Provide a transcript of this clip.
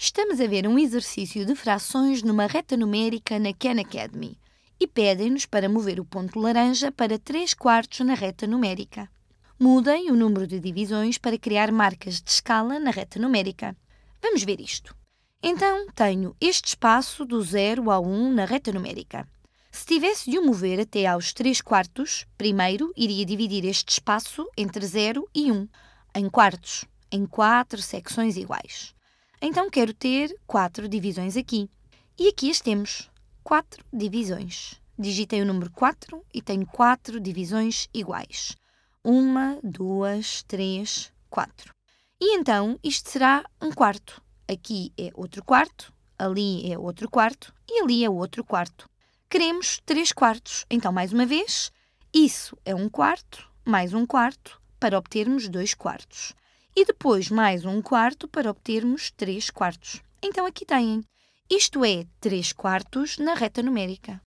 Estamos a ver um exercício de frações numa reta numérica na Khan Academy e pedem-nos para mover o ponto laranja para 3 quartos na reta numérica. Mudem o número de divisões para criar marcas de escala na reta numérica. Vamos ver isto. Então, tenho este espaço do 0 ao 1 na reta numérica. Se tivesse de o mover até aos 3 quartos, primeiro iria dividir este espaço entre 0 e 1, em quartos, em quatro secções iguais. Então quero ter quatro divisões aqui. E aqui as temos. Quatro divisões. Digitei o número 4 e tenho quatro divisões iguais. Uma, duas, três, quatro. E então isto será um quarto. Aqui é outro quarto, ali é outro quarto e ali é outro quarto. Queremos três quartos. Então, mais uma vez, isso é um quarto mais um quarto para obtermos dois quartos e depois mais um quarto para obtermos 3 quartos. Então aqui têm. Isto é 3 quartos na reta numérica.